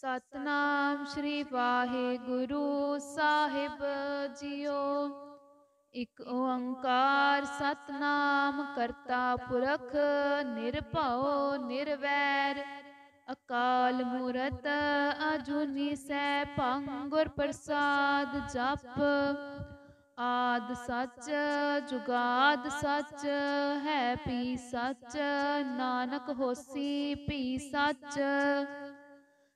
ਸਤਨਾਮ ਸ੍ਰੀ ਵਾਹਿਗੁਰੂ ਸਾਹਿਬ ਜੀਓ ਇਕ ਓੰਕਾਰ ਸਤਨਾਮ ਕਰਤਾ ਪੁਰਖ ਨਿਰਭਉ ਨਿਰਵੈਰ ਅਕਾਲ ਮੂਰਤ ਅਜੂਨੀ ਸੈ ਪੰਗੁਰ ਪ੍ਰਸਾਦ ਜਪ ਆਦ ਸੱਚ ਜੁਗਾਦ ਸੱਚ ਹੈ ਪੀ ਸੱਚ ਨਾਨਕ ਹੋਸੀ ਪੀ ਸੱਚ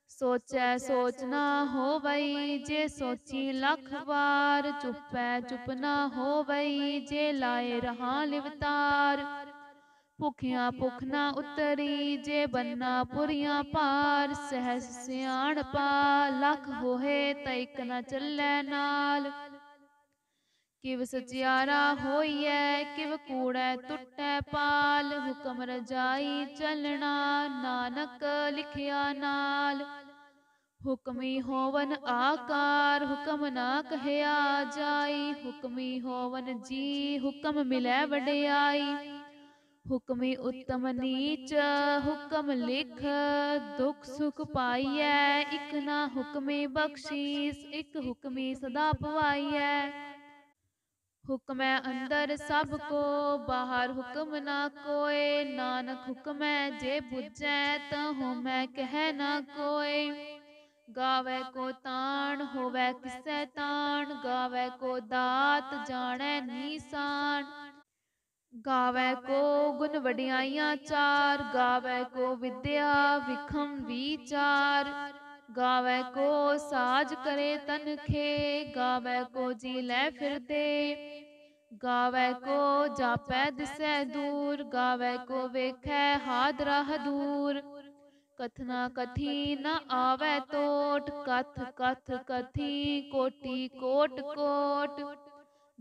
ਸੋਚੈ ਸੋਚ ਨਾ ਹੋਵਈ ਜੇ ਸੋਚੀ ਲੱਖ ਵਾਰ ਚੁੱਪੈ ਚੁੱਪ ਨਾ ਹੋਵਈ ਜੇ ਲਾਇ ਰਹਾ ਲਿਵਤਾਰ ਭੁਖਿਆ ਭੁਖ ਨਾ ਉਤਰੀ ਜੇ ਬੰਨਾ ਪੁਰੀਆਂ ਪਾਰ ਸਹਿਸ ਸਿਆਣ ਪਾ ਲੱਖ ਹੋਏ ਤੈਕ ਨਾ ਚੱਲੈ ਨਾਲ ਕਿਵ ਸਚਿਆਰਾ ਹੋਈਐ ਕਿਵ ਕੂੜੈ ਟੁੱਟੈ ਪਾਲ ਹੁਕਮ ਰਜਾਈ ਚੱਲਣਾ ਨਾਨਕ ਲਿਖਿਆ ਨਾਲ ਹੁਕਮੀ ਹੋਵਨ ਆਕਾਰ ਹੁਕਮ ਨਾ ਕਹਿਆ ਜਾਈ ਹੁਕਮੀ ਹੋਵਨ ਜੀ ਹੁਕਮ ਮਿਲੈ ਵਡਿਆਈ ਹੁਕਮੀ ਉੱਤਮ ਨੀਚ ਹੁਕਮ ਲਿਖ ਦੁਖ ਸੁਖ ਪਾਈਐ ਇਕ ਨਾ ਹੁਕਮੇ ਬਖਸ਼ੀਸ ਇਕ ਹੁਕਮੇ ਸਦਾ ਪਵਾਈਐ ਹੁਕਮੈ ਅੰਦਰ ਸਭ ਕੋ ਬਾਹਰ ਹੁਕਮ ਨਾ ਕੋਏ ਨਾਨਕ ਹੁਕਮੈ ਜੇ ਬੁਝੈ ਤਹੁ ਮੈਂ ਕਹਿ ਨਾ ਕੋਏ ਗਾਵੇ ਕੋ ਤਾਣ ਹੋਵੇ ਕਿਸੈ ਤਾਣ ਗਾਵੇ ਕੋ ਦਾਤ ਜਾਣੈ ਨੀਸਾਨ ਗਾਵੇ ਕੋ ਗੁਣ ਵਡਿਆਈਆਂ ਚਾਰ ਗਾਵੇ ਕੋ ਵਿਦਿਆ ਵਿਖਮ ਵਿਚਾਰ ਗਾਵੇ ਕੋ ਸਾਜ ਕਰੇ ਤਨ ਖੇ ਗਾਵੇ ਕੋ ਜੀ ਲੈ ਫਿਰਦੇ ਗਾਵੇ ਕੋ ਜਾਪੈ ਦਿਸੈ ਦੂਰ ਗਾਵੇ ਕੋ ਵੇਖੈ ਹਾਦ ਰਹ ਦੂਰ ਕਥਨਾ ਕਥੀ ਨ ਆਵੇ ਤੋਟ ਕਥ ਕਥ ਕਥੀ ਕੋਟੀ ਕੋਟ ਕੋਟ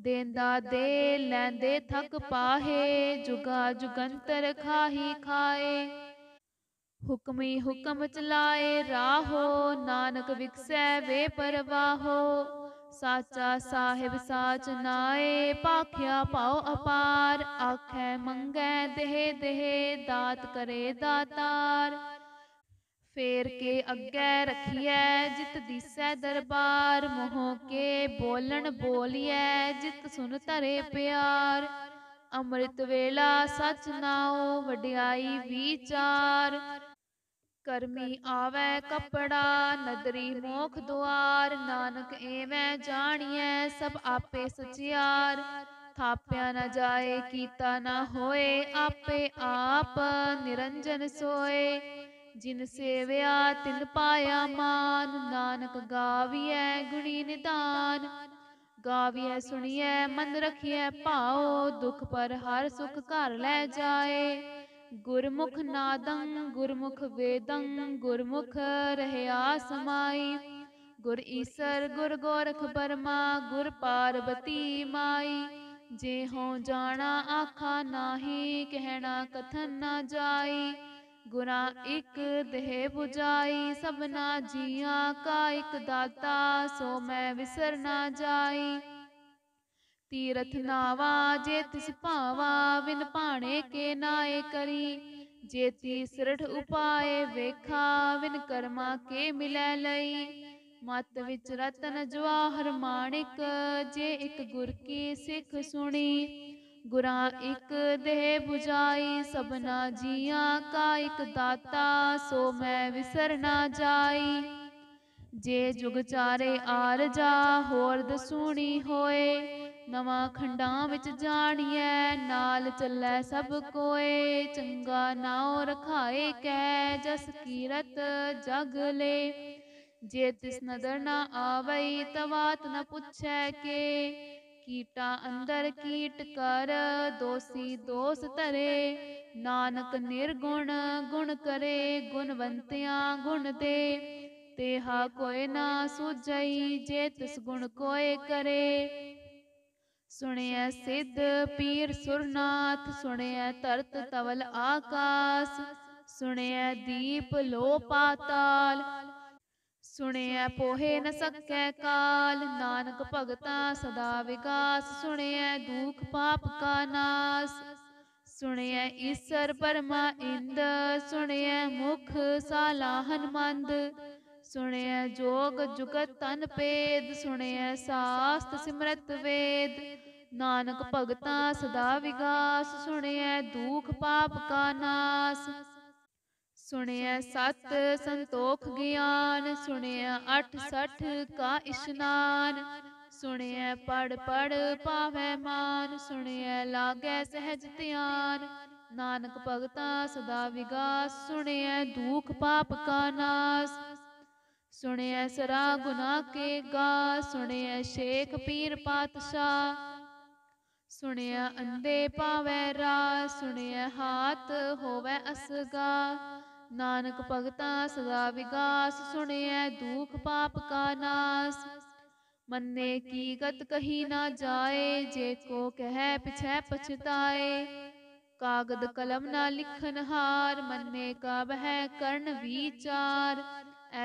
ਦੇਂਦਾ ਦੇ ਲੈਂਦੇ ਥਕ ਪਾਹੇ ਜੁਗਾ ਜੁਗੰਤਰ ਖਾਹੀ ਖਾਏ ਹੁਕਮੇ ਹੁਕਮ ਚਲਾਏ ਰਾਹੋ ਨਾਨਕ ਵਿਕਸੈ ਵੇ ਪਰਵਾਹੋ ਸਾਚਾ ਸਾਹਿਬ ਸਾਚ ਨਾਏ ਪਾਖਿਆ ਪਾਉ ਅਪਾਰ ਆਖੇ ਮੰਗੈ ਦੇਹ ਦੇਹ ਦਾਤ ਕਰੇ ਦਾਤਾਰ ਫੇਰ ਕੇ ਅੱਗੇ ਰਖੀਐ ਜਿਤ ਦਿਸੈ ਦਰਬਾਰ ਮੋਹ ਕੇ ਬੋਲਣ ਬੋਲੀਐ ਜਿਤ ਸੁਨ ਧਰੇ ਪਿਆਰ ਅੰਮ੍ਰਿਤ ਵੇਲਾ ਸਚ ਨਾਉ ਵਡਿਆਈ ਵਿਚਾਰ ਕਰਮੀ ਆਵੇ ਕਪੜਾ ਨਦਰੀ ਮੋਖ ਦੁਆਰ ਨਾਨਕ ਏਵੇਂ ਜਾਣੀਐ ਸਭ ਆਪੇ ਸਚਿਆਰ ਥਾਪਿਆ ਨਾ ਜਾਏ ਕੀਤਾ ਨਾ ਹੋਏ ਆਪੇ ਆਪ ਨਿਰੰਜਨ ਸੋਏ ਜਿਨ ਸੇਵਿਆ ਤਿਨ ਪਾਇਆ ਮਾਨ ਨਾਨਕ ਗਾਵੀਐ ਗੁਣੀ ਨਿਦਾਨ ਗਾਵੀਐ ਸੁਣੀਐ ਮਨ ਰਖੀਐ ਭਾਉ ਦੁਖ ਪਰ ਹਰ ਸੁਖ ਘਰ ਲੈ ਜਾਏ ਗੁਰਮੁਖ ਨਾਦੰ ਗੁਰਮੁਖ ਵੇਦੰ ਗੁਰਮੁਖ ਰਹਿਆ ਸਮਾਈ ਗੁਰ ਈਸਰ ਗੁਰ ਗੋਰਖ ਬਰਮਾ ਗੁਰ ਪਾਰਬਤੀ ਮਾਈ ਜੇ ਹੋ ਜਾਣਾ ਆਖਾ ਨਾਹੀ ਕਹਿਣਾ ਕਥਨ ਨਾ ਜਾਈ ਗੁਨਾ ਇੱਕ ਦੇਹ 부ਜਾਈ ਸਭਨਾ ਜੀਆਂ ਕਾ ਇੱਕ ਦਾਤਾ ਸੋ ਮੈਂ ਵਿਸਰ ਨਾ ਜਾਈ ਤੀਰਥ ਨਾਵਾ ਜੇ ਤਿਸ ਭਾਵਾ ਵਿਨ ਭਾਣੇ ਕੇ ਨਾਏ ਕਰੀ ਜੇ ਤੀ ਸਿਰਠ ਉਪਾਏ ਵੇਖਾ ਵਿਨ ਕਰਮਾ ਕੇ ਮਿਲੈ ਲਈ ਮਤ ਵਿੱਚ ਰਤਨ ਜਵਾਹਰ ਮਾਣਿਕ ਜੇ ਇੱਕ ਗੁਰ ਕੀ ਸਿੱਖ ਸੁਣੀ ਗੁਰਾਂ ਇੱਕ ਦੇਹ 부ਜਾਈ ਸਭਨਾ ਜੀਆਂ ਕਾ ਇੱਕ ਦਾਤਾ ਸੋ ਮੈਂ ਵਿਸਰ ਨਾ ਜਾਈ ਜੇ ਜੁਗ ਚਾਰੇ ਆਰ ਜਾ ਹੋਰ ਦਸੂਣੀ ਹੋਏ ਨਵਾਂ ਖੰਡਾਂ ਵਿੱਚ ਜਾਣੀਐ ਨਾਲ ਚੱਲੈ ਸਭ ਕੋਏ ਚੰਗਾ ਨਾਉ ਰਖਾਏ ਕੈ ਜਸ ਕੀਰਤ ਜਗ ਲੇ ਜੇ ਤਿਸ ਨਦਰ ਨਾ ਆਵਈ ਤਵਾਤ ਨ ਪੁੱਛੈ ਕੇ ਕੀਟਾ ਅੰਦਰ ਕੀਟ ਕਰ ਦੋਸੀ ਦੋਸ ਧਰੇ ਨਾਨਕ ਨਿਰਗੁਣ ਗੁਣ ਕਰੇ ਗੁਣਵੰਤਿਆਂ ਗੁਣ ਦੇ ਤੇਹਾ ਕੋਇ ਨਾ ਸੁਝਈ ਜੇ ਤਿਸ ਗੁਣ ਕੋਇ ਕਰੇ ਸੁਣਿਐ ਸਿੱਧ ਪੀਰ ਸੁਰਨਾਥ ਸੁਣਿਐ ਤਰਤ ਤਵਲ ਆਕਾਸ ਸੁਣਿਐ ਦੀਪ ਲੋ ਪਾਤਾਲ ਸੁਣਿਐ ਪੋਹੇ ਨ ਸਕੈ ਕਾਲ ਨਾਨਕ ਭਗਤਾ ਸਦਾ ਵਿਗਾਸ ਸੁਣਿਐ ਦੁਖ ਪਾਪ ਕਾ ਨਾਸ ਸੁਣਿਐ ਈਸ਼ਰ ਪਰਮਾ ਇੰਦ ਸੁਣਿਐ ਮੁਖ ਸਾਲਾ ਹਨਮੰਦ ਸੁਣਿਐ ਜੋਗ ਜੁਗਤ ਤਨ ਪੇਦ ਸੁਣਿਐ ਸਾਸਤ ਸਿਮਰਤ ਵੇਦ ਨਾਨਕ ਭਗਤਾ ਸਦਾ ਵਿਗਾਸ ਸੁਣਿਐ ਦੁਖ ਪਾਪ ਕਾ ਨਾਸ ਸੁਣਿਆ ਸਤ ਸੰਤੋਖ ਗਿਆਨ ਸੁਣਿਆ ਅਠ ਸਠ ਕਾ ਇਸ਼ਨਾਨ ਸੁਣਿਆ ਪੜ ਪੜ ਪਾਵੇ ਮਾਨ ਸੁਣਿਆ ਲਾਗੇ ਸਹਿਜ ਧਿਆਨ ਨਾਨਕ ਭਗਤਾ ਸਦਾ ਵਿਗਾਸ ਸੁਣਿਆ ਦੁਖ ਪਾਪ ਕਾ ਨਾਸ ਸੁਣਿਆ ਸਰਾ ਗੁਨਾ ਕੇ ਗਾ ਸੁਣਿਆ ਸ਼ੇਖ ਪੀਰ ਪਾਤਸ਼ਾ ਸੁਣਿਆ ਅੰਦੇ ਪਾਵੇ ਰਾ ਸੁਣਿਆ ਹਾਥ ਹੋਵੇ ਅਸਗਾ ਨਾਨਕ ਭਗਤਾ ਸਦਾ ਵਿਗਾਸ ਸੁਣਿਐ ਦੁਖ ਪਾਪ ਕਾ ਨਾਸ ਮੰਨੇ ਕੀ ਗਤ ਕਹੀ ਨਾ ਜਾਏ ਜੇ ਕੋ ਕਹੈ ਪਿਛੈ ਪਛਤਾਏ ਕਾਗਦ ਕਲਮ ਨਾ ਲਿਖਨ ਹਾਰ ਮੰਨੇ ਕਾ ਬਹਿ ਕਰਨ ਵਿਚਾਰ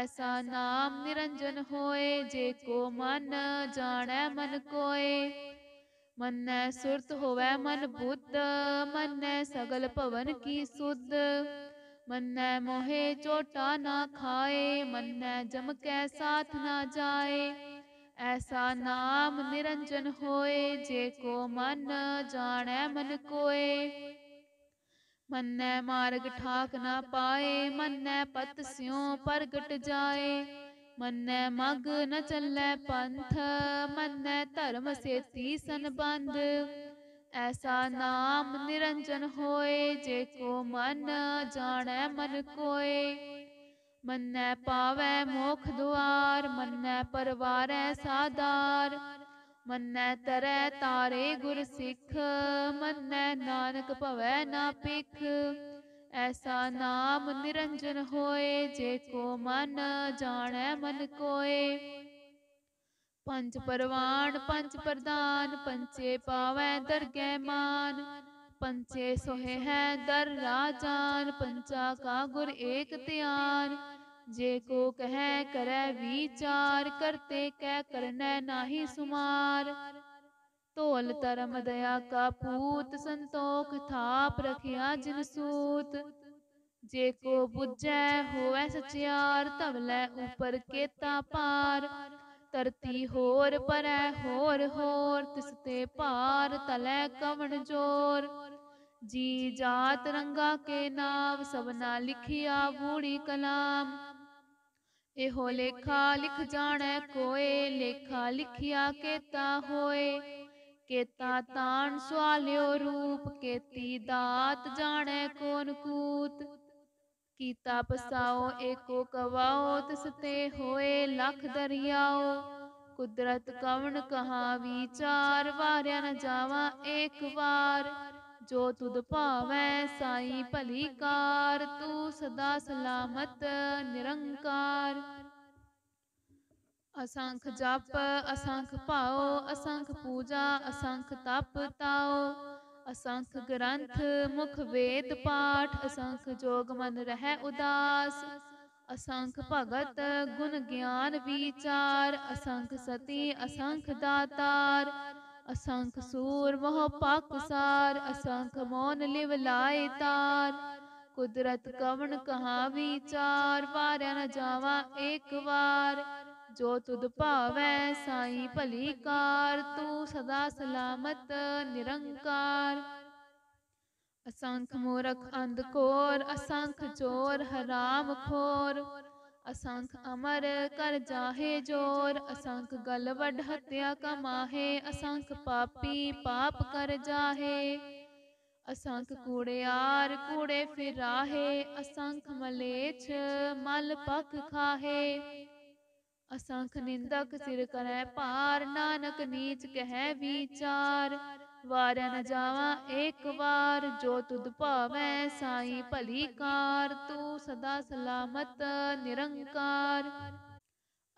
ਐਸਾ ਨਾਮ ਨਿਰੰਜਨ ਹੋਏ ਜੇ ਕੋ ਮਨ ਜਾਣੈ ਮਨ ਕੋਏ ਮੰਨੈ ਸੁਰਤ ਹੋਵੇ ਮਨ ਬੁੱਧ ਮੰਨੈ ਸਗਲ ਭਵਨ ਕੀ ਸੁਧ ਮੰਨੈ ਮੋਹੇ ਝੋਟਾ ਨਾ ਖਾਏ ਮੰਨੈ ਜਮ ਕੈ ਸਾਥ ਨਾ ਜਾਏ ਐਸਾ ਨਾਮ ਨਿਰੰਜਨ ਹੋਏ ਜੇ ਕੋ ਮਨ ਜਾਣੈ ਮਨ ਕੋਏ ਮੰਨੈ ਮਾਰਗ ਠਾਕ ਨਾ ਪਾਏ ਮੰਨੈ ਪਤ ਸਿਉ ਪ੍ਰਗਟ ਜਾਏ ਮੰਨੈ ਮਗ ਨ ਚੱਲੈ ਪੰਥ ਮੰਨੈ ਧਰਮ ਸੇਤੀ ਸੰਬੰਧ ਐਸਾ ਨਾਮ ਨਿਰੰਜਨ ਹੋਏ ਜੇ ਕੋ ਮਨ ਜਾਣੈ ਮਨ ਕੋਏ ਮੰਨੈ ਪਾਵੈ ਮੋਖ ਦੁਆਰ ਮੰਨੈ ਪਰਵਾਰੈ ਸਾਧਾਰ ਮੰਨੈ ਤਰੈ ਤਾਰੇ ਗੁਰ ਸਿੱਖ ਮੰਨੈ ਨਾਨਕ ਭਵੈ ਨਾ ਪਿਖ ਐਸਾ ਨਾਮ ਨਿਰੰਜਨ ਹੋਏ ਜੇ ਕੋ ਮਨ ਜਾਣੈ ਮਨ ਕੋਏ ਪੰਜ ਪਰਵਾਨ ਪੰਜ ਪ੍ਰਦਾਨ ਪੰਚੇ ਪਾਵੈ ਦਰਗਹਿ ਮਾਨ ਪੰਚੇ ਸੋਹੇ ਹੈ ਦਰ ਰਾਜਾਨ ਪੰਚਾ ਕਾ ਗੁਰ ਏਕ ਧਿਆਨ ਜੇ ਕੋ ਕਹੈ ਕਰੈ ਵਿਚਾਰ ਕਰਤੇ ਕਹਿ ਕਰਨੈ ਨਾਹੀ ਸੁਮਾਰ ਢੋਲ ਤਰਮ ਦਇਆ ਕਾ ਪੂਤ ਸੰਤੋਖ ਥਾਪ ਰਖਿਆ ਜਿਨ ਸੂਤ ਜੇ ਕੋ ਬੁਝੈ ਹੋਐ ਸਚਿਆਰ ਧਵਲੇ ਉਪਰ ਕੇਤਾ ਪਾਰ ਧਰਤੀ ਹੋਰ ਪਰੈ ਹੋਰ ਹੋਰ ਤਿਸ ਤੇ ਭਾਰ ਤਲੈ ਕਵਣ ਜੋਰ ਜੀ ਜਾਤ ਰੰਗਾ ਕੇ ਨਾਮ ਸਭਨਾ ਲਿਖਿਆ ਬੂੜੀ ਕਲਾਮ ਇਹੋ ਲੇਖਾ ਲਿਖ ਜਾਣੈ ਕੋਏ ਲੇਖਾ ਲਿਖਿਆ ਕੇਤਾ ਹੋਏ ਕੇਤਾ ਤਾਣ ਸਵਾਲਿਓ ਰੂਪ ਕੇਤੀ ਦਾਤ ਜਾਣੈ ਕੋਨ ਕੂਤ ਕੀਤਾ ਪਸਾਓ ਏਕੋ ਕਵਾਓ ਤਸਤੇ ਹੋਏ ਲਖ ਦਰਿਆਓ ਕੁਦਰਤ ਕਵਣ ਕਹਾ ਵਿਚਾਰ ਵਾਰਿਆ ਨ ਜਾਵਾ ਏਕ ਵਾਰ ਜੋ ਤੁਧ ਭਾਵੈ ਸਾਈ ਭਲੀ ਕਾਰ ਤੂੰ ਸਦਾ ਸਲਾਮਤ ਨਿਰੰਕਾਰ ਅਸੰਖ ਜਪ ਅਸੰਖ ਭਾਉ ਅਸੰਖ ਪੂਜਾ ਅਸੰਖ ਤਪ ਤਾਓ ਅਸੰਖ ਗ੍ਰੰਥ ਮੁਖ ਵੇਦ ਪਾਠ ਅਸੰਖ ਜੋਗ ਮਨ ਰਹਿ ਉਦਾਸ ਅਸੰਖ ਭਗਤ ਗੁਣ ਗਿਆਨ ਵਿਚਾਰ ਅਸੰਖ ਸਤੀ ਅਸੰਖ ਦਾਤਾਰ ਅਸੰਖ ਸੂਰ ਮੋਹ ਪਾਕਸਾਰ ਅਸੰਖ ਮੋਨ ਲਿਵ ਲਾਇ ਤਾਰ ਕੁਦਰਤ ਕਵਣ ਕਹਾ ਵਿਚਾਰ ਵਾਰਿਆ ਨ ਜਾਵਾ ਇੱਕ ਵਾਰ ਜੋ ਤੁਧ ਭਾਵੈ ਸਾਈ ਭਲੀ ਕਾਰ ਤੂੰ ਸਦਾ ਸਲਾਮਤ ਨਿਰੰਕਾਰ ਅਸੰਖ ਮੂਰਖ ਅੰਧ ਕੋਰ ਅਸੰਖ ਚੋਰ ਹਰਾਮ ਖੋਰ ਅਸੰਖ ਅਮਰ ਕਰ ਜਾਹੇ ਜੋਰ ਅਸੰਖ ਗਲ ਵਡ ਹਤਿਆ ਕਮਾਹੇ ਅਸੰਖ ਪਾਪੀ ਪਾਪ ਕਰ ਜਾਹੇ ਅਸੰਖ ਕੂੜਿਆਰ ਕੂੜੇ ਫਿਰਾਹੇ ਅਸੰਖ ਮਲੇਛ ਮਲ ਪਖ ਖਾਹੇ ਅਸਾਂ ਨਿੰਦਕ ਸਿਰ ਕਰੈ ਭਾਰ ਨਾਨਕ ਨੀਚ ਕਹੈ ਵਿਚਾਰ ਵਾਰ ਨ ਜਾਵਾ ਇੱਕ ਵਾਰ ਜੋ ਤੁਧ ਭਾਵੈ ਸਾਈ ਭਲੀ ਕਾਰ ਤੂੰ ਸਦਾ ਸਲਾਮਤ ਨਿਰੰਕਾਰ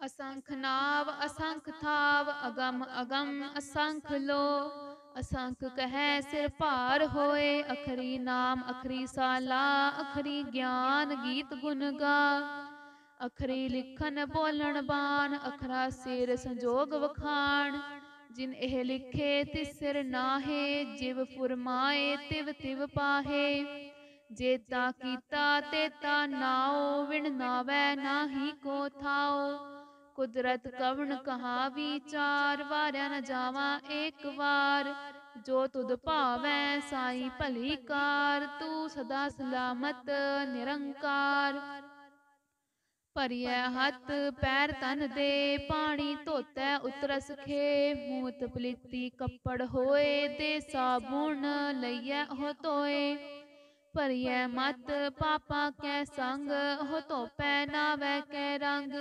ਅਸੰਖ ਨਾਵ ਅਸੰਖ ਥਾਵ ਅਗਮ ਅਗਮ ਅਸੰਖ ਲੋ ਅਸੰਖ ਕਹੈ ਸਿਰ ਭਾਰ ਹੋਏ ਅਖਰੀ ਨਾਮ ਅਖਰੀ ਸਾਲਾ ਅਖਰੀ ਗਿਆਨ ਗੀਤ ਗੁਣ ਗਾ ਅਖਰੀ ਲਿਖਨ ਬੋਲਣ ਬਾਣ ਅਖਰਾ ਸਿਰ ਸੰਜੋਗ ਵਖਾਣ ਜਿਨ ਇਹ ਲਿਖੇ ਤਿਸ ਸਿਰ ਨਾਹੇ ਜਿਵ ਫੁਰਮਾਏ ਤਿਵ ਤਿਵ ਪਾਹੇ ਜੇ ਤਾ ਕੀਤਾ ਤੇ ਤਾ ਨਾਉ ਵਿਣ ਨਾਵੈ ਨਾਹੀ ਕੋ ਥਾਉ ਕੁਦਰਤ ਕਵਣ ਕਹਾ ਵਿਚਾਰ ਵਾਰਿਆ ਨ ਜਾਵਾ ਇੱਕ ਵਾਰ ਜੋ ਤੁਧ ਭਾਵੈ ਸਾਈ ਭਲੀ ਕਾਰ ਤੂੰ ਸਦਾ ਸਲਾਮਤ ਨਿਰੰਕਾਰ ਭਰੀਐ ਹੱਥ ਪੈਰ ਤਨ ਦੇ ਪਾਣੀ ਧੋਤੈ ਉਤਰਸ ਖੇ ਮੂਤ ਪਲੀਤੀ ਕੱਪੜ ਹੋਏ ਤੇ ਸਾਬੂਣ ਲਈਐ ਹੋ ਧੋਏ ਭਰੀਐ ਮਤ ਪਾਪਾ ਕੈ ਸੰਗ ਹੋ ਧੋਪੈ ਨਾਵੈ ਕੈ ਰੰਗ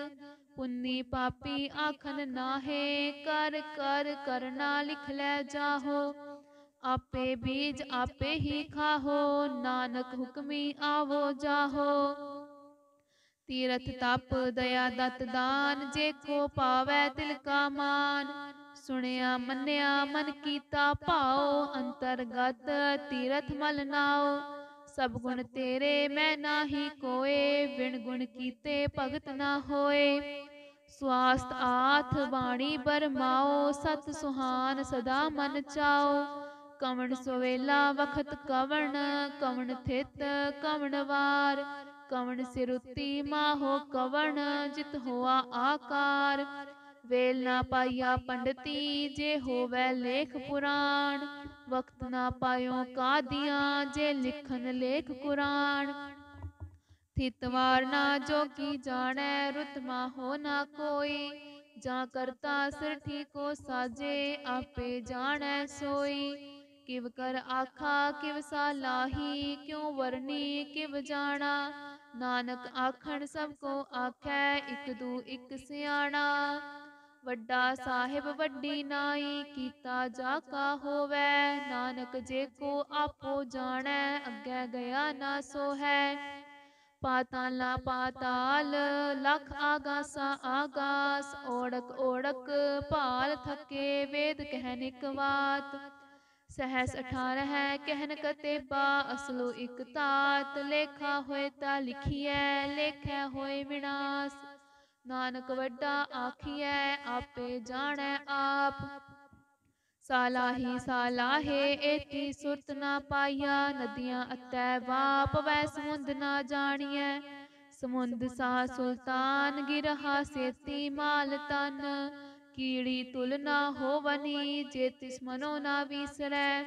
ਪੁੰਨੀ ਪਾਪੀ ਆਖਨ ਨਾਹੇ ਕਰ ਕਰ ਕਰਨਾ ਲਿਖ ਲੈ ਜਾਹੋ ਆਪੇ ਬੀਜ ਆਪੇ ਹੀ ਖਾਹੋ ਨਾਨਕ ਹੁਕਮੀ ਆਵੋ ਜਾਹੋ तीरथ ਤਪ ਦਇਆ ਦਤ ਦਾਨ ਜੇ ਕੋ पावे ਤਿਲ ਕਾ ਮਾਨ ਸੁਣਿਆ ਮੰਨਿਆ ਮਨ ਕੀਤਾ ਭਾਉ ਅੰਤਰਗਤ ਤੀਰਥ ਮਲ ਨਾਉ ਸਭ ਗੁਣ ਤੇਰੇ ਮੈਂ ਨਾਹੀ ਕੋਏ ਵਿਣ ਗੁਣ ਕੀਤੇ ਭਗਤ ਨਾ ਹੋਏ ਸਵਾਸਤ ਆਥ ਬਾਣੀ ਬਰਮਾਓ ਸਤ ਸੁਹਾਨ ਸਦਾ ਮਨ ਚਾਓ ਕਵਣ ਸੋਵੇਲਾ ਵਖਤ ਕਵਣ ਕਵਣ ਥਿਤ ਕਵਣ ਵਾਰ ਕਵਣ ਸਿਰ ਮਾਹੋ ਕਵਣ ਜਿਤ ਹੋਆ ਆਕਾਰ ਵੇਲ ਨਾ ਪਾਇਆ ਪੰਡਤੀ ਜੇ ਹੋਵੇ ਲੇਖ ਪੁਰਾਣ ਵਕਤ ਨਾ ਪਾਇਓ ਕਾਦੀਆਂ ਜੇ ਲਿਖਨ ਲੇਖ ਕੁਰਾਨ ਥਿਤਵਾਰ ਨਾ ਜੋ ਕੀ ਜਾਣੈ ਰੁਤਮਾ ਹੋ ਨਾ ਕੋਈ ਜਾਂ ਕਰਤਾ ਸਿਰ ਠੀਕੋ ਸਾਜੇ ਆਪੇ ਜਾਣੈ ਸੋਈ ਕਿਵ ਕਰ ਆਖਾ ਕਿਵ ਸਾ ਲਾਹੀ ਕਿਉ ਵਰਨੀ ਕਿਵ ਜਾਣਾ ਨਾਨਕ ਆਖਣ ਸਭ ਕੋ ਆਖੈ ਇਕ ਦੂ ਇਕ ਸਿਆਣਾ ਵੱਡਾ ਸਾਹਿਬ ਵੱਡੀ ਨਾਈ ਕੀਤਾ ਜਾ ਕਾ ਹੋਵੇ ਨਾਨਕ ਜੇ ਕੋ ਆਪੋ ਜਾਣੈ ਅੱਗੇ ਗਿਆ ਨਾ ਸੋ ਹੈ ਪਾਤਾਲਾ ਪਾਤਾਲ ਲਖ ਆਗਾਸਾ ਆਗਾਸ ਓੜਕ ਓੜਕ ਭਾਲ ਥਕੇ ਵੇਦ ਕਹਿਨਿਕ ਵਾਤ ਸਹਸ 18 ਹੈ ਕਹਿਨ ਕਤੇ ਬਾ ਅਸਲੋ ਇਕ ਤਾਤ ਲੇਖਾ ਹੋਏ ਤਾ ਲਿਖੀਐ ਲੇਖੈ ਹੋਏ ਵਿਨਾਸ਼ ਨਾਨਕ ਵੱਡਾ ਆਖੀਐ ਆਪੇ ਜਾਣੈ ਆਪ ਸਾਲਾਹੀ ਸਾਲਾਹੇ ਏਤੀ ਸੁਰਤ ਨਾ ਪਾਈਆ ਨਦੀਆਂ ਅਤੈ ਵਾਪ ਵੈ ਸਮੁੰਦ ਨਾ ਜਾਣੀਐ ਸਮੁੰਦ ਸਾ ਸੁਲਤਾਨ ਗਿਰਹਾ ਸੇਤੀ ਮਾਲ ਤਨ ਕੀੜੀ ਤੁਲਨਾ ਹੋਵਨੀ ਜੇ ਤਿਸ ਮਨੋ ਨਾ ਵੀਸਰੈ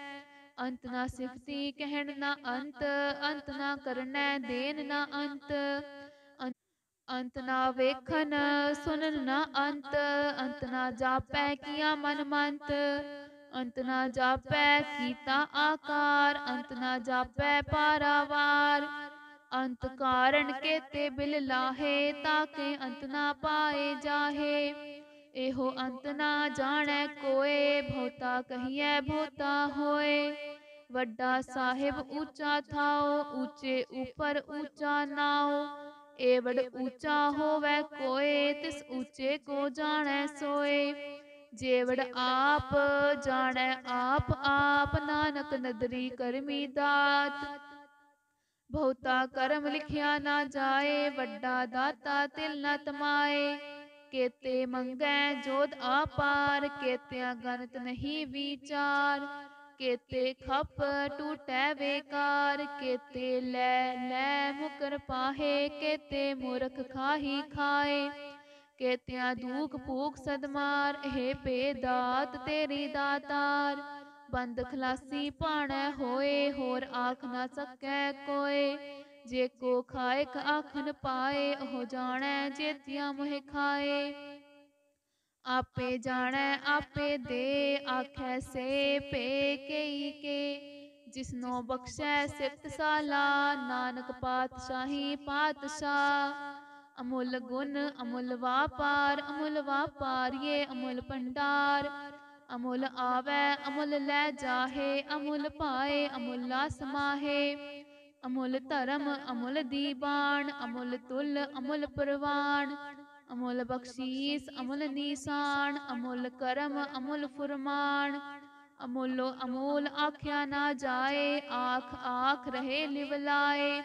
ਅੰਤ ਨਾ ਸਿਫਤੀ ਕਹਿਣ ਨਾ ਅੰਤ ਅੰਤ ਨਾ ਕਰਨੈ ਦੇਨ ਨਾ ਅੰਤ ਅੰਤ ਨਾ ਵੇਖਣ ਸੁਣਨ ਨਾ ਅੰਤ ਅੰਤ ਨਾ ਜਾਪੈ ਕੀਆ ਮਨ ਮੰਤ ਅੰਤ ਨਾ ਜਾਪੈ ਕੀਤਾ ਆਕਾਰ ਅੰਤ ਨਾ ਜਾਪੈ ਪਾਰਾਵਾਰ ਅੰਤ ਕਾਰਨ ਕੇ ਤੇ ਬਿਲ ਲਾਹੇ ਤਾਂ ਕੇ ਅੰਤ ਨਾ ਪਾਏ ਜਾਹੇ ਇਹੋ ਅੰਤ ਨਾ ਜਾਣੈ ਕੋਏ ਬਹੁਤਾ ਕਹੀਐ ਬਹੁਤਾ ਹੋਏ ਵੱਡਾ ਸਾਹਿਬ ਉੱਚਾ ਥਾਉ ਉੱਚੇ ਉਪਰ ਉੱਚਾ ਏ ਏਵੜ ਉੱਚਾ ਹੋਵੇ ਕੋਏ ਤਿਸ ਉੱਚੇ ਕੋ ਜਾਣੈ ਸੋਏ ਜੇਵੜ ਆਪ ਜਾਣੈ ਆਪ ਆਪ ਨਾਨਕ ਨਦਰੀ ਕਰਮੀ ਦਾਤ ਬਹੁਤਾ ਕਰਮ ਲਿਖਿਆ ਨਾ ਜਾਏ ਵੱਡਾ ਦਾਤਾ ਤਿਲ ਨਾ ਤਮਾਏ ਕੇਤੇ ਮੰਗੈ ਜੋਦ ਆਪਾਰ ਕੇਤਿਆਂ ਗਨਤ ਨਹੀਂ ਵਿਚਾਰ ਕੇਤੇ ਖੱਪ ਟੂਟੈ ਵੇਕਾਰ ਕੇਤੇ ਲੈ ਲੈ ਮੁਕਰ ਪਾਹੇ ਕੇਤੇ ਮੁਰਖ ਖਾਹੀ ਖਾਏ ਕੇਤਿਆਂ ਦੂਖ ਭੂਖ ਸਦਮਾਰ ਇਹ ਬੇਦਾਤ ਤੇਰੀ ਦਾਤਾਰ ਬੰਦ ਖਲਾਸੀ ਪਾਣੈ ਹੋਏ ਹੋਰ ਆਖ ਨਾ ਸਕੈ ਕੋਏ ਜੇ ਕੋ ਖਾਇ ਕ ਆਖਨ ਪਾਏ ਉਹ ਜਾਣੈ ਜੇਤਿਆ ਮੋਹਿ ਖਾਏ ਆਪੇ ਜਾਣੈ ਆਪੇ ਦੇ ਆਖੈ ਸੇ ਪੇ ਕਈ ਕੇ ਜਿਸਨੋ ਬਖਸ਼ੈ ਸਿਫਤ ਸਾਲਾ ਨਾਨਕ ਪਾਤਸ਼ਾਹੀ ਪਾਤਸ਼ਾ ਅਮੁੱਲ ਗੁਣ ਅਮੁੱਲ ਵਾਪਾਰ ਅਮੁੱਲ ਵਾਪਾਰੀਏ ਅਮੁੱਲ ਭੰਡਾਰ ਅਮੁੱਲ ਆਵੈ ਅਮੁੱਲ ਲੈ ਜਾਹੇ ਅਮੁੱਲ ਪਾਏ ਅਮੁੱਲਾ ਸਮਾਹੇ ਅਮੁੱਲ ਧਰਮ ਅਮੁੱਲ ਦੀਬਾਨ ਅਮੁੱਲ ਤੁਲ ਅਮੁੱਲ ਪਰਵਾਨ ਅਮੁੱਲ ਬਖਸ਼ੀਸ ਅਮੁੱਲ ਨੀਸਾਨ ਅਮੁੱਲ ਕਰਮ ਅਮੁੱਲ ਫੁਰਮਾਨ ਅਮੋਲੋ ਅਮੋਲ ਆਖਿਆ ਨਾ ਜਾਏ ਆਖ ਆਖ ਰਹੇ ਲਿਵਲਾਏ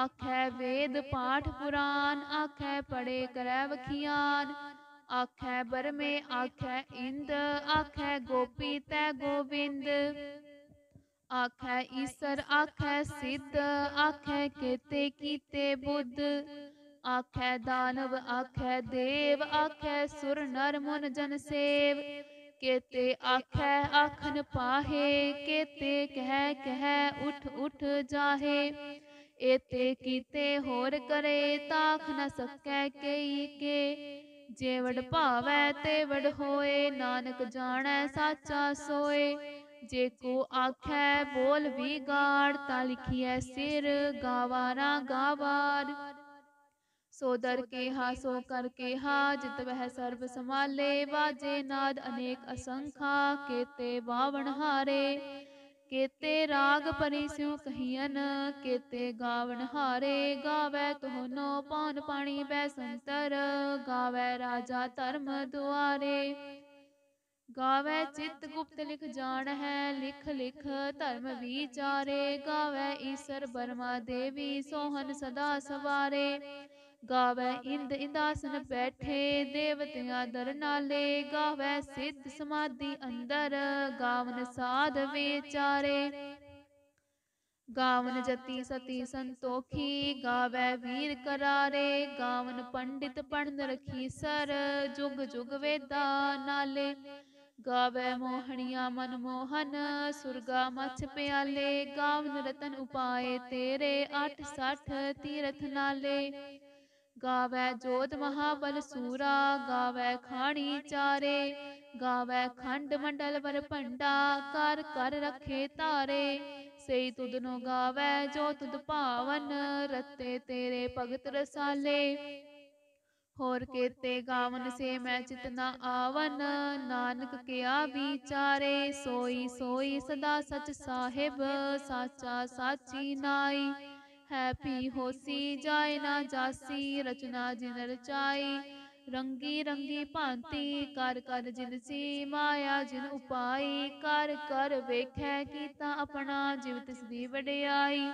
ਆਖੇ ਵੇਦ ਪਾਠ ਪੁਰਾਨ ਆਖੇ ਪੜੇ ਕਰੈ ਵਖਿਆਨ ਆਖੇ ਬਰਮੇ ਆਖੇ ਇੰਦ ਆਖੇ ਗੋਪੀ ਤੈ ਗੋਵਿੰਦ ਆਖੈ ਈਸਰ ਆਖੈ ਸਿੱਧ ਆਖੈ ਕੇਤੇ ਕੀਤੇ ਬੁੱਧ ਆਖੈ ਦਾਨਵ ਆਖੈ ਦੇਵ ਆਖੈ ਸੁਰ ਨਰ ਮਨ ਜਨ ਸੇਵ ਕੇਤੇ ਆਖੈ ਆਖਨ ਪਾਹੇ ਕੇਤੇ ਕਹਿ ਕਹਿ ਉਠ ਉਠ ਜਾਹੇ ਏਤੇ ਕੀਤੇ ਹੋਰ ਕਰੇ ਤਾਖ ਨ ਸਕੈ ਕਈ ਕੇ ਜੇਵੜ ਭਾਵੈ ਵੜ ਹੋਏ ਨਾਨਕ ਜਾਣੈ ਸਾਚਾ ਸੋਏ ਜੇ ਕੋ ਆਖੈ ਬੋਲ ਵਿਗਾੜ ਤਾਂ ਲਿਖੀਐ ਸਿਰ ਗਾਵਾਰਾ ਗਾਵਾਰ ਸੋ ਦਰ ਕੇਹਾ ਸੋ ਕਰ ਕੇਹਾ ਜਿਤ ਵਹਿ ਸਰਬ ਸਮਾਲੇ ਵਾਜੇ ਨਾਦ ਅਨੇਕ ਅਸੰਖਾ ਕੇਤੇ ਬਾਵਣ ਹਾਰੇ ਕੇਤੇ ਰਾਗ ਪਰਿ ਸਿਉ ਕਹੀਨ ਕੇਤੇ ਗਾਵਣ ਹਾਰੇ ਗਾਵੇ ਤੋਹਨੋ ਪਾਨ ਪਾਣੀ ਬੈ ਸੰਤਰ ਗਾਵੇ ਰਾਜਾ ਧਰਮ ਦੁਆਰੇ ਗਾਵੇ ਚਿਤ ਗੁਪਤ ਲਿਖ ਜਾਣ ਹੈ ਲਿਖ ਲਿਖ ਧਰਮ ਵਿਚਾਰੇ ਗਾਵੇ ਈਸ਼ਰ ਬਰਮਾ ਦੇਵੀ ਸੋਹਨ ਸਦਾ ਸਵਾਰੇ ਗਾਵੇ ਇੰਦ ਇੰਦਾਸਨ ਬੈਠੇ ਦੇਵਤਿਆਂ ਦਰ ਨਾਲੇ ਗਾਵੇ ਸਿੱਧ ਸਮਾਧੀ ਅੰਦਰ ਗਾਵਨ ਸਾਧ ਵਿਚਾਰੇ ਗਾਵਨ ਜਤੀ ਸਤੀ ਸੰਤੋਖੀ ਗਾਵੇ ਵੀਰ ਕਰਾਰੇ ਗਾਵਨ ਪੰਡਿਤ ਪੜਨ ਰਖੀ ਸਰ ਜੁਗ ਜੁਗ ਵੇਦਾ ਨਾਲੇ ਗਾਵੇ ਮੋਹਣੀਆਂ ਮਨ ਮੋਹਨ ਸੁਰਗਾ ਮਛ ਪਿਆਲੇ ਗਾਵਨ ਰਤਨ ਉਪਾਏ ਤੇਰੇ 860 ਤੀਰਥ ਨਾਲੇ ਗਾਵੇ ਜੋਤ ਮਹਾਬਲ ਸੂਰਾ ਗਾਵੇ ਖਾਣੀ ਚਾਰੇ ਗਾਵੇ ਖੰਡ ਮੰਡਲ ਵਰ ਭੰਡਾ ਕਰ ਕਰ ਰਖੇ ਤਾਰੇ ਸੇ ਤੁਧ ਨੂੰ ਗਾਵੇ ਜੋ ਤੁਧ ਭਾਵਨ ਰਤੇ ਤੇਰੇ ਭਗਤ ਰਸਾਲੇ ਹੋਰ ਕੇਤੇ ਗਾਵਨ ਸੇ ਮੈਂ ਚਿਤ ਨ ਆਵਨ ਨਾਨਕ ਕਿਆ ਵਿਚਾਰੇ ਸੋਈ ਸੋਈ ਸਦਾ ਸਚ ਸਾਹਿਬ ਸਾਚਾ ਸਾਚੀ ਨਾਈ ਹੈ ਪੀ ਹੋਸੀ ਜਾਇ ਨਾ ਜਾਸੀ ਰਚਨਾ ਜਿਨ ਰਚਾਈ ਰੰਗੀ ਰੰਗੀ ਭਾਂਤੀ ਕਰ ਕਰ ਜਿਨ ਸੀ ਮਾਇਆ ਜਿਨ ਉਪਾਈ ਕਰ ਕਰ ਵੇਖੈ ਕੀਤਾ ਆਪਣਾ ਜਿਵ ਤਿਸ ਦੀ ਵਡਿਆਈ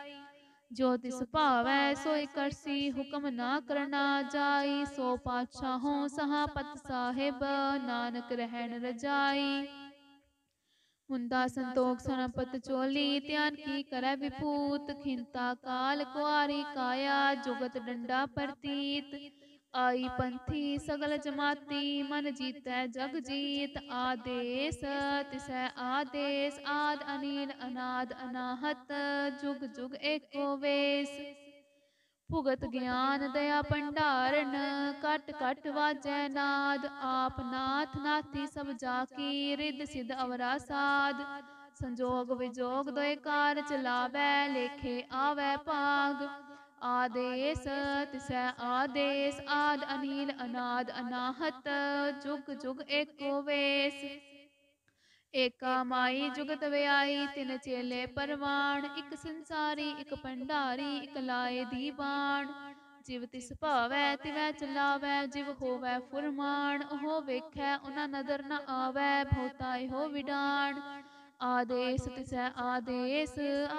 ਜੋ ਤਿਸ ਭਾਵੈ ਸੋਇ ਕਰਸੀ ਹੁਕਮ ਨਾ ਕਰਨਾ ਜਾਈ ਸੋ ਸਹਾ ਸਹਾਪਤ ਸਾਹਿਬ ਨਾਨਕ ਰਹਿਣ ਰਜਾਈ ਮੁੰਦਾ ਸੰਤੋਖ ਸਨਪਤ ਚੋਲੀ ਧਿਆਨ ਕੀ ਕਰੈ ਵਿਪੂਤ ਖਿੰਤਾ ਕਾਲ ਕੁਆਰੀ ਕਾਇਆ ਜੁਗਤ ਡੰਡਾ ਪ੍ਰਤੀਤ ਆਈ ਪੰਥੀ ਸਗਲ ਜਮਾਤੀ ਮਨ ਜੀਤੈ ਜਗ ਜੀਤ ਆਦੇਸ ਤਿਸੈ ਆਦੇਸ ਆਦ ਅਨੀਲ ਅਨਾਦ ਅਨਾਹਤ ਜੁਗ ਜੁਗ ਏਕੋ ਵੇਸ ਭੁਗਤ ਗਿਆਨ ਦਇਆ ਭੰਡਾਰਨ ਕਟ ਕਟ ਵਾਜੈ ਨਾਦ ਆਪ ਨਾਥ ਨਾਥੀ ਸਭ ਜਾ ਕੀ ਰਿੱਧ ਸਿਧ ਅਵਰਾ ਸਾਧ ਸੰਜੋਗ ਵਿਜੋਗ ਦੋਇ ਕਾਰ ਚਲਾਵੈ ਲੇਖੇ ਆਵੈ ਭਾਗ आदेश तिस आदेश आद अनिल अनाद अनाहत जुग जुग एको वेस ਏਕਾ ਮਾਈ ਜੁਗਤ ਵਿਆਈ ਤਿਨ ਚੇਲੇ ਪਰਵਾਣ ਇਕ ਸੰਸਾਰੀ ਇਕ ਭੰਡਾਰੀ ਇਕ ਲਾਏ ਦੀਵਾਨ ਜਿਵ ਤਿਸ ਭਾਵੈ ਤਿਵੈ ਚਲਾਵੈ ਜਿਵ ਹੋਵੈ ਫੁਰਮਾਨ ਉਹ ਵੇਖੈ ਉਹਨਾਂ ਨਦਰ ਨ ਆਵੈ ਭਉਤਾਇ ਹੋ ਵਿਡਾਣ आदेश तिसै आदेश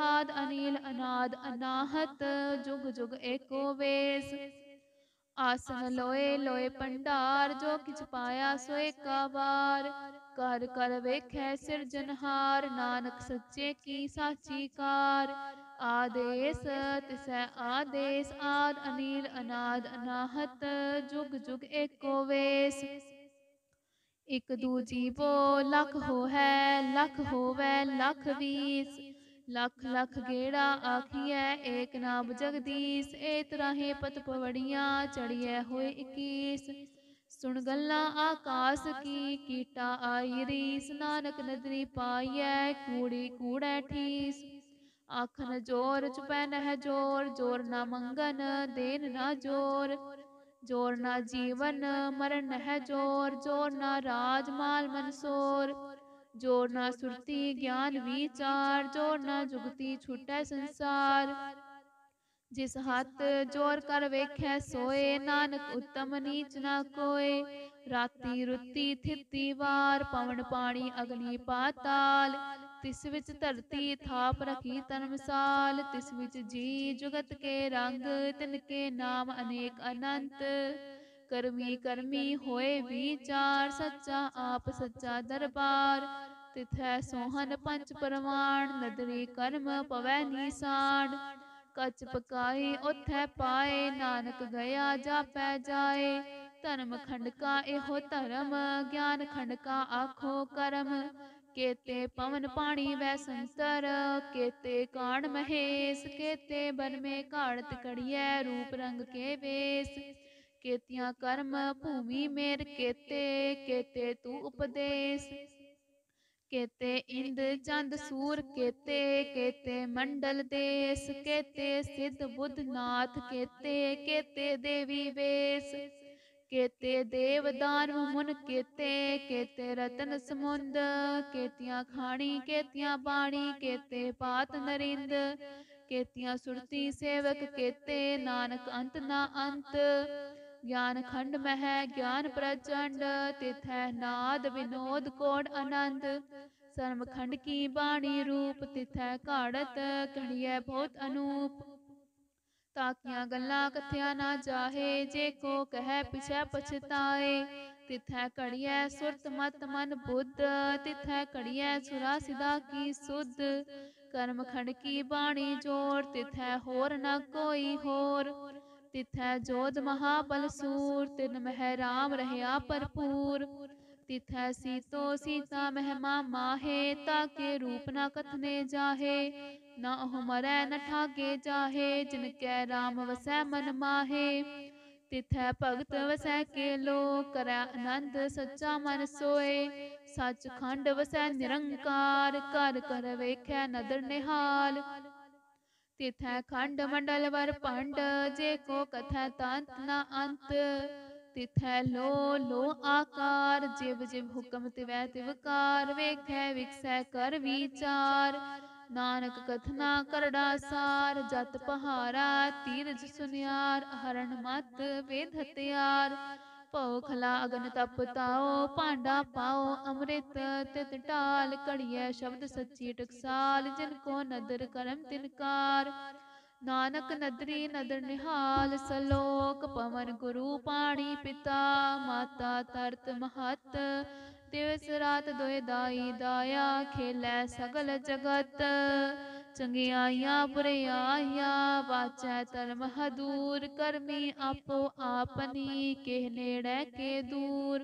आद अनिल अनाद अनाहत जुग जुग एको वेस आसन लोए लोए भंडार जो किच पाया सोए कावार ਕਰ ਕਰ ਵੇਖੈ ਸਿਰਜਨਹਾਰ ਨਾਨਕ ਸੱਚੇ ਕੀ ਸਾਚੀ ਕਾਰ ਆਦੇਸ ਤਿਸੈ ਆਦੇਸ ਆਦ ਅਨੀਲ ਅਨਾਦ ਅਨਾਹਤ ਜੁਗ ਜੁਗ ਏਕੋ ਵੇਸ ਇੱਕ ਦੂਜੀ ਬੋ ਲਖ ਹੋਵੇ ਲਖ ਹੋਵੇ ਲਖ ਵੀਸ ਲਖ ਲਖ ਗੇੜਾ ਆਖੀਐ ਏਕ ਨਾਮ ਜਗਦੀਸ਼ ਏ ਤਰਾਹੇ ਪਤ ਪਵੜੀਆਂ ਚੜੀਐ ਹੋਏ 21 ਸੁਣ ਗੱਲਾਂ ਆਕਾਸ ਕੀ ਕੀਟਾ ਆਈ ਰੀਸ ਨਾਨਕ ਨਦਰੀ ਪਾਈਐ ਕੂੜੀ ਕੂੜੈ ਠੀਸ ਆਖਨ ਜੋਰ ਚੁਪੈ ਨਹਿ ਜੋਰ ਜੋਰ ਨਾ ਮੰਗਨ ਦੇਨ ਨਾ ਜੋਰ ਜੋਰ ਨਾ ਜੀਵਨ ਮਰਨ ਹੈ ਜੋਰ ਜੋਰ ਨਾ ਰਾਜ ਮਾਲ ਮਨਸੋਰ ਜੋਰ ਨਾ ਸੁਰਤੀ ਗਿਆਨ ਵਿਚਾਰ ਜੋਰ ਨਾ ਜੁਗਤੀ ਛੁਟੈ ਸੰਸਾਰ ਜਿਸ ਹੱਥ ਜੋਰ ਕਰ ਵੇਖੈ ਸੋਏ ਨਾਨਕ ਉੱਤਮ ਨੀਚ ਨਾ ਕੋਏ ਰਾਤੀ ਰੁੱਤੀ ਥਿੱਤੀ ਵਾਰ ਪਵਨ ਪਾਣੀ ਅਗਨੀ ਪਾਤਾਲ ਤਿਸ ਵਿੱਚ ਧਰਤੀ ਥਾਪ ਰਖੀ ਤਨ ਮਿਸਾਲ ਤਿਸ ਵਿੱਚ ਜੀ ਜੁਗਤ ਕੇ ਰੰਗ ਤਿਨ ਕੇ ਨਾਮ ਅਨੇਕ ਅਨੰਤ ਕਰਮੀ ਕਰਮੀ ਹੋਏ ਵਿਚਾਰ ਸੱਚਾ ਆਪ ਸੱਚਾ ਦਰਬਾਰ ਤਿਥੈ ਸੋਹਨ ਪੰਚ ਪਰਮਾਨ ਨਦਰੀ ਕਰਮ ਪਵੈ ਨੀਸਾਨ ਕੱਚ ਪਕਾਏ ਉਥੈ ਪਾਏ ਨਾਨਕ ਗਿਆ ਜਾਪੈ ਜਾਏ ਧਰਮ ਖੰਡ ਕਾ ਇਹੋ ਧਰਮ ਗਿਆਨ ਖੰਡ ਕਾ ਆਖੋ ਕਰਮ ਕੇਤੇ ਪਵਨ ਪਾਣੀ ਵੈ ਸੰਤਰ ਕੇਤੇ ਕਾਣ ਮਹੇਸ ਕੇਤੇ ਬਨ ਮੇ ਕਾੜਤ ਕੜੀਐ ਰੂਪ ਰੰਗ ਕੇ ਵੇਸ ਕੇਤਿਆਂ ਕਰਮ ਭੂਮੀ ਮੇਰ ਕੇਤੇ ਕੇਤੇ ਤੂ ਉਪਦੇਸ਼ ਕੇਤੇ ਇੰਦ ਚੰਦ ਸੂਰ ਕੇਤੇ ਕੇਤੇ ਮੰਡਲ ਦੇਸ ਕੇਤੇ ਸਿੱਧ ਬੁੱਧ ਨਾਥ ਕੇਤੇ ਕੇਤੇ ਦੇਵੀ ਵੇਸ ਕੇਤੇ ਦੇਵ ਦਾਰੂ ਮੁਨ ਕੇਤੇ ਕੇਤੇ ਰਤਨ ਸਮੁੰਦ ਕੇਤੀਆਂ ਖਾਣੀ ਕੇਤੀਆਂ ਬਾਣੀ ਕੇਤੇ ਪਾਤ ਨਰਿੰਦ ਕੇਤੀਆਂ ਸੁਰਤੀ ਸੇਵਕ ਕੇਤੇ ਨਾਨਕ ਅੰਤ ਨਾ ਅੰਤ ਗਿਆਨ ਖੰਡ ਮਹਿ ਗਿਆਨ ਪ੍ਰਚੰਡ ਤਿਥੈ ਨਾਦ ਵਿਨੋਦ ਕੋਟ ਅਨੰਦ ਸਰਮ ਖੰਡ ਕੀ ਬਾਣੀ ਰੂਪ ਤਿਥੈ ਘਾੜਤ ਕਣੀਐ ਬਹੁਤ ਅਨੂਪ ਤਾਕੀਆਂ ਗੱਲਾਂ ਕਥਿਆ ਨਾ ਜਾਹੇ ਜੇ ਕੋ ਕਹੈ ਪਿਛੈ ਪਛਤਾਏ ਤਿਥੈ ਕੜੀਐ ਸੁਰਤ ਮਤ ਮਨ ਬੁੱਧ ਤਿਥੈ ਕੜੀਐ ਸੁਰਾ ਸਿਦਾ ਕੀ ਸੁਧ ਕਰਮ ਖੰਡ ਕੀ ਬਾਣੀ ਜੋੜ ਤਿਥੈ ਹੋਰ ਨਾ ਕੋਈ ਹੋਰ ਤਿਥੈ ਜੋਧ ਮਹਾਬਲ ਸੂਰ ਤਿਨ ਮਹਿ ਰਾਮ ਰਹਿਆ ਭਰਪੂਰ ਤਿਥੈ ਸੀਤੋ ਸੀਤਾ ਮਹਿਮਾ ਮਾਹੇ ਤਾਂ ਕੇ ਰੂਪ ਨਾ ਕਥਨੇ ਜਾਹੇ ਨਾ ਉਹ ਮਰੈ ਨ ਠਾਕੇ ਚਾਹੇ ਜਿਨ ਕੈ RAM ਵਸੈ ਮਨ ਮਾਹੇ ਤਿਥੈ ਭਗਤ ਵਸੈ ਕੇ ਲੋ ਕਰੈ ਆਨੰਦ ਸੱਚਾ ਮਨ ਸੋਏ ਸੱਚ ਖੰਡ ਵਸੈ ਨਿਰੰਕਾਰ ਕਰ ਕਰ ਵੇਖੈ ਨਦਰ ਨਿਹਾਲ ਤਿਥੈ ਖੰਡ ਮੰਡਲ ਵਰ ਪੰਡ ਜੇ ਕੋ ਕਥੈ ਤੰਤ ਨ ਅੰਤ ਤਿਥੈ ਲੋ ਲੋ ਆਕਾਰ ਜਿਵ ਜਿਵ ਹੁਕਮ ਤਿਵੈ ਤਿਵਕਾਰ ਵੇਖੈ ਵਿਖਸੈ ਕਰ ਵਿਚਾਰ ਨਾਨਕ ਕਥਨਾ ਕਰੜਾ ਸਾਰ ਜਤ ਪਹਾਰਾ ਤੀਰਜ ਸੁਨਿਆਰ ਹਰਨ ਮਤ ਵੇਦ ਹਤਿਆਰ ਭਉ ਖਲਾ ਅਗਨ ਤਪ ਤਾਓ ਭਾਂਡਾ ਪਾਓ ਅੰਮ੍ਰਿਤ ਤਿਤ ਢਾਲ ਘੜੀਐ ਸ਼ਬਦ ਸੱਚੀ ਟਕਸਾਲ ਜਿਨ ਕੋ ਨਦਰ ਕਰਮ ਤਿਨਕਾਰ ਨਾਨਕ ਨਦਰੀ ਨਦਰ ਨਿਹਾਲ ਸਲੋਕ ਪਵਨ ਗੁਰੂ ਪਾਣੀ ਪਿਤਾ ਮਾਤਾ ਤਰਤ ਮਹਤ ਦਿਵਸ ਰਾਤ ਦੋਇ ਦਾਈ ਦਾਇਆ ਖੇਲੇ ਸਗਲ ਜਗਤ ਚੰਗਿਆਈਆਂ ਬੁਰਿਆਈਆਂ ਬਾਚੈ ਧਰਮ ਹਦੂਰ ਕਰਮੀ ਆਪੋ ਆਪਨੀ ਕਿਹ ਨੇੜੇ ਕੇ ਦੂਰ